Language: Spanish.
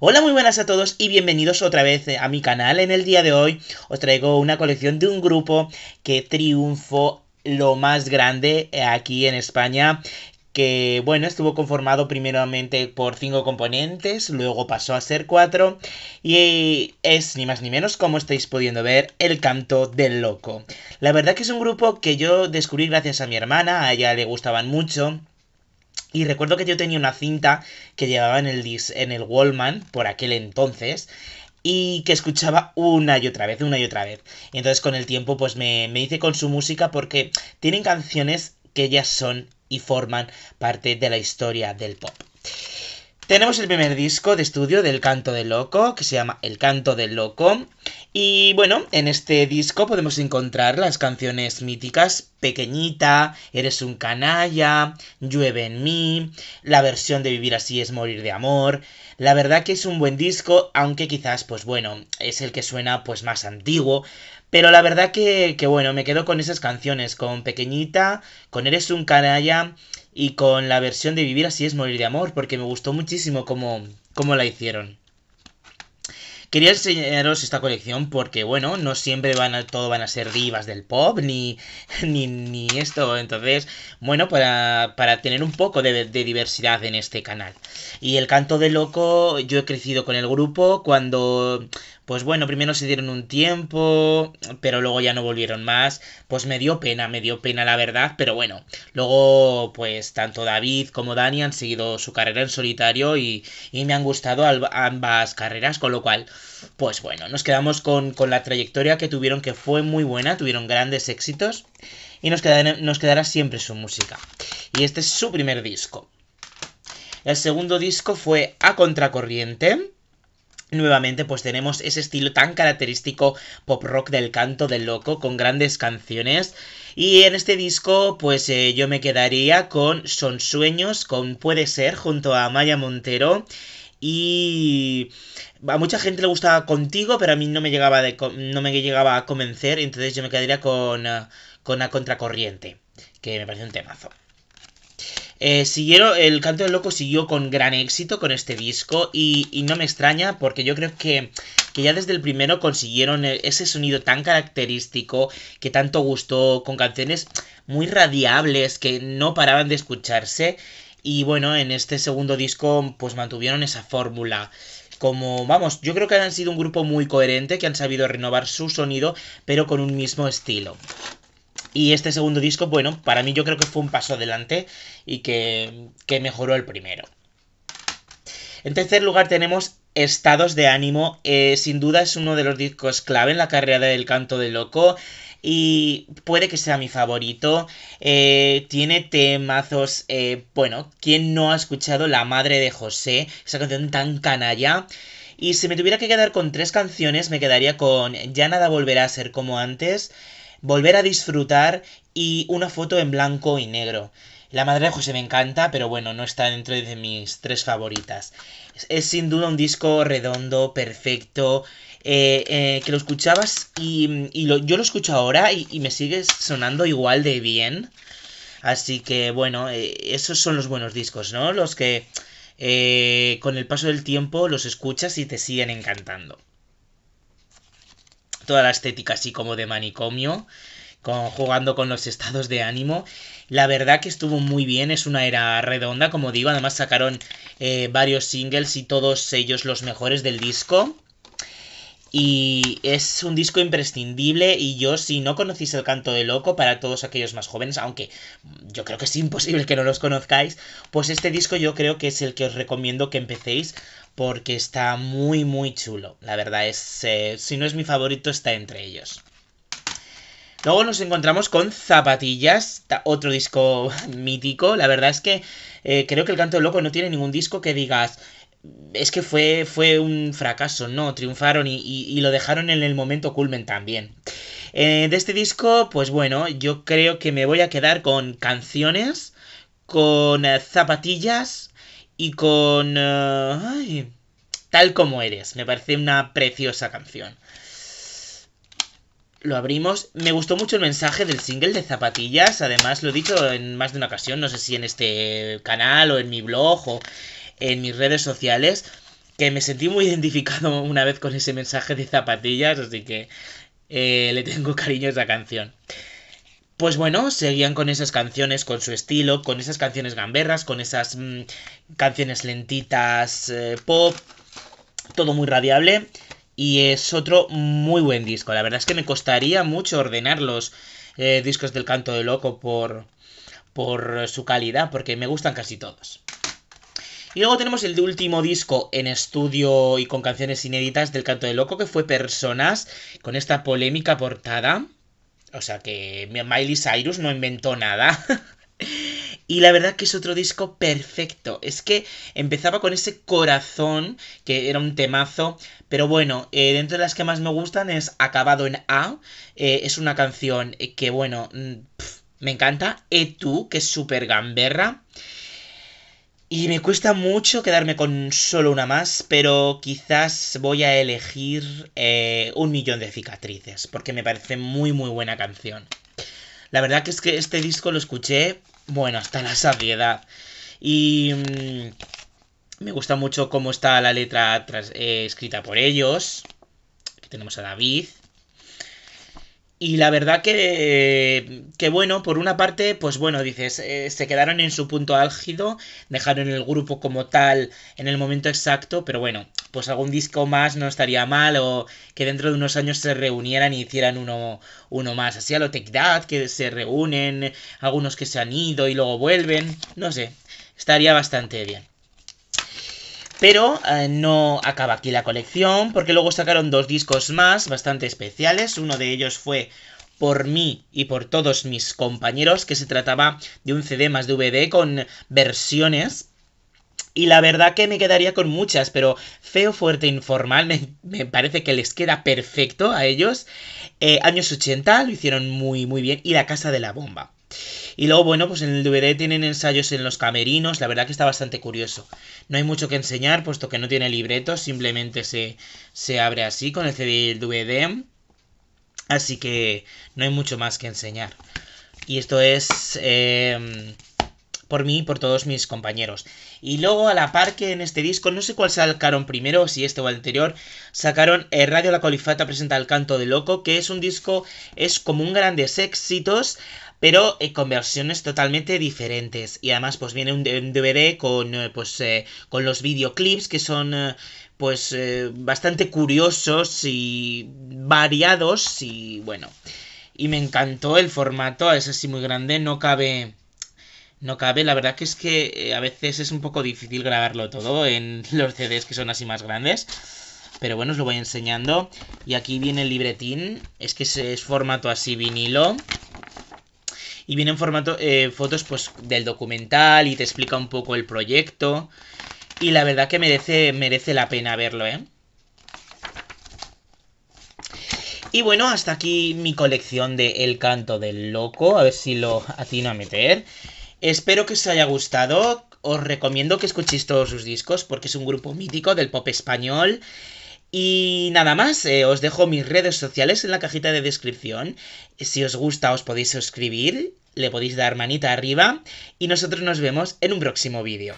Hola, muy buenas a todos y bienvenidos otra vez eh, a mi canal. En el día de hoy os traigo una colección de un grupo que triunfó lo más grande eh, aquí en España que bueno, estuvo conformado primeramente por cinco componentes, luego pasó a ser cuatro, y es ni más ni menos como estáis pudiendo ver el canto del loco. La verdad que es un grupo que yo descubrí gracias a mi hermana, a ella le gustaban mucho, y recuerdo que yo tenía una cinta que llevaba en el, en el Wallman por aquel entonces y que escuchaba una y otra vez, una y otra vez. Y entonces con el tiempo pues me, me hice con su música porque tienen canciones que ya son y forman parte de la historia del pop. Tenemos el primer disco de estudio del Canto del Loco, que se llama El Canto del Loco. Y bueno, en este disco podemos encontrar las canciones míticas Pequeñita, Eres un canalla, Llueve en mí, la versión de Vivir así es morir de amor. La verdad que es un buen disco, aunque quizás, pues bueno, es el que suena pues más antiguo. Pero la verdad que, que bueno, me quedo con esas canciones, con Pequeñita, con Eres un canalla y con la versión de Vivir así es morir de amor, porque me gustó muchísimo cómo, cómo la hicieron. Quería enseñaros esta colección porque, bueno, no siempre van a, todo van a ser divas del pop, ni, ni, esto. Entonces, bueno, para, tener un poco de, de, diversidad en este canal. Y el canto de loco, yo he crecido con el grupo cuando... Pues bueno, primero se dieron un tiempo, pero luego ya no volvieron más. Pues me dio pena, me dio pena la verdad, pero bueno. Luego, pues tanto David como Dani han seguido su carrera en solitario y, y me han gustado ambas carreras, con lo cual pues bueno, nos quedamos con, la trayectoria que tuvieron, que fue muy buena, tuvieron grandes éxitos y nos, nos quedará siempre su música. Y este es su primer disco. El segundo disco fue A Contracorriente. Nuevamente, pues tenemos ese estilo tan característico pop rock del canto del loco, con grandes canciones. Y en este disco, pues eh, yo me quedaría con Son Sueños, con Puede Ser, junto a Maya Montero. Y a mucha gente le gustaba contigo, pero a mí no me llegaba, de, no me llegaba a convencer, entonces yo me quedaría con, eh, con A Contracorriente, que me pareció un temazo. Eh, siguieron, el canto del loco siguió con gran éxito con este disco y, no me extraña porque yo creo que, que, ya desde el primero consiguieron e-, ese sonido tan característico que tanto gustó con canciones muy radiables que no paraban de escucharse y bueno, en este segundo disco pues mantuvieron esa fórmula como, vamos, yo creo que han sido un grupo muy coherente, que han sabido renovar su sonido, pero con un mismo estilo. Y este segundo disco, bueno, para mí yo creo que fue un paso adelante y que, mejoró el primero. En tercer lugar tenemos Estados de Ánimo. Eh, sin duda es uno de los discos clave en la carrera del canto de loco y puede que sea mi favorito. Eh, tiene temazos, eh, bueno, ¿quién no ha escuchado La Madre de José? Esa canción tan canalla. Y si me tuviera que quedar con tres canciones, me quedaría con Ya nada volverá a ser como antes, Volver a disfrutar y Una foto en blanco y negro. La madre de José me encanta, pero bueno, no está dentro de mis tres favoritas. Es, sin duda un disco redondo, perfecto, eh, eh, que lo escuchabas y, y yo lo escucho ahora y, me sigue sonando igual de bien. Así que bueno, eh, esos son los buenos discos, ¿no? Los que con el paso del tiempo los escuchas y te siguen encantando. Toda la estética así como de manicomio jugando con los estados de ánimo. La verdad que estuvo muy bien, es una era redonda, como digo, además sacaron eh, varios singles y todos ellos los mejores del disco. Y es un disco imprescindible y yo si no conocéis el canto de loco para todos aquellos más jóvenes, aunque yo creo que es imposible que no los conozcáis, pues este disco yo creo que es el que os recomiendo que empecéis porque está muy muy chulo. La verdad es, eh, si no es mi favorito, está entre ellos. Luego nos encontramos con Zapatillas, otro disco mítico. La verdad es que eh, creo que El Canto del Loco no tiene ningún disco que digas, es que fue, fue un fracaso, ¿no? Triunfaron y, lo dejaron en el momento culmen también. Eh, de este disco, pues bueno, yo creo que me voy a quedar con canciones, con eh, zapatillas y con... tal como eres. Me parece una preciosa canción. Lo abrimos. Me gustó mucho el mensaje del single de zapatillas. Además, lo he dicho en más de una ocasión, no sé si en este canal o en mi blog o en mis redes sociales, que me sentí muy identificado una vez con ese mensaje de zapatillas, así que eh, le tengo cariño a esa canción. Pues bueno, seguían con esas canciones, con su estilo, con esas canciones gamberras, con esas mm, canciones lentitas, eh, pop, todo muy radiable. Y es otro muy buen disco. La verdad es que me costaría mucho ordenar los eh, discos del canto de loco por, por su calidad, porque me gustan casi todos. Y luego tenemos el último disco en estudio y con canciones inéditas del Canto de Loco, que fue Personas, con esta polémica portada. O sea que Miley Cyrus no inventó nada. Y la verdad que es otro disco perfecto. Es que empezaba con ese corazón, que era un temazo. Pero bueno, eh, dentro de las que más me gustan es Acabado en A. Eh, es una canción que, bueno, mm, me encanta. E tú, que es súper gamberra. Y me cuesta mucho quedarme con solo una más, pero quizás voy a elegir eh, un millón de cicatrices, porque me parece muy muy buena canción. La verdad que es que este disco lo escuché bueno, hasta la sabiedad. Y mm, me gusta mucho cómo está la letra eh, escrita por ellos. Aquí tenemos a David. Y la verdad que, bueno, por una parte, pues bueno, dices, eh, se quedaron en su punto álgido, dejaron el grupo como tal en el momento exacto, pero bueno, pues algún disco más no estaría mal o que dentro de unos años se reunieran y hicieran uno, uno más. Así a lo Tech Dad, que se reúnen, algunos que se han ido y luego vuelven, no sé, estaría bastante bien. Pero eh, no acaba aquí la colección, porque luego sacaron dos discos más bastante especiales. Uno de ellos fue por mí y por todos mis compañeros, que se trataba de un CD más DVD con versiones. Y la verdad que me quedaría con muchas, pero feo, fuerte, informal, me, parece que les queda perfecto a ellos. Eh, años 80 lo hicieron muy, muy bien. Y La Casa de la Bomba. Y luego, bueno, pues en el DVD tienen ensayos en los camerinos, la verdad que está bastante curioso. No hay mucho que enseñar, puesto que no tiene libretos, simplemente se, abre así con el CD y el DVD. Así que no hay mucho más que enseñar. Y esto es em, por mí y por todos mis compañeros. Y luego a la par que en este disco, no sé cuál sacaron primero, si este o el anterior, sacaron el eh, Radio La Colifata presenta El Canto de Loco, que es un disco, es como un grandes éxitos pero eh, con versiones totalmente diferentes. Y además, pues viene un, DVD con, eh, pues, con los videoclips que son, pues, bastante curiosos y variados y bueno. Y me encantó el formato, es así muy grande, no cabe no cabe. La verdad que es que eh, a veces es un poco difícil grabarlo todo en los CDs que son así más grandes. Pero bueno, os lo voy enseñando. Y aquí viene el libretín. Es que es formato así vinilo. Y viene en formato eh, fotos pues del documental y te explica un poco el proyecto. Y la verdad que merece, merece la pena verlo, ¿eh? Y bueno, hasta aquí mi colección de El Canto del Loco. A ver si lo atino a meter. Espero que os haya gustado. Os recomiendo que escuchéis todos sus discos porque es un grupo mítico del pop español. Y nada más, eh, os dejo mis redes sociales en la cajita de descripción. Si os gusta os podéis suscribir, le podéis dar manita arriba y nosotros nos vemos en un próximo vídeo.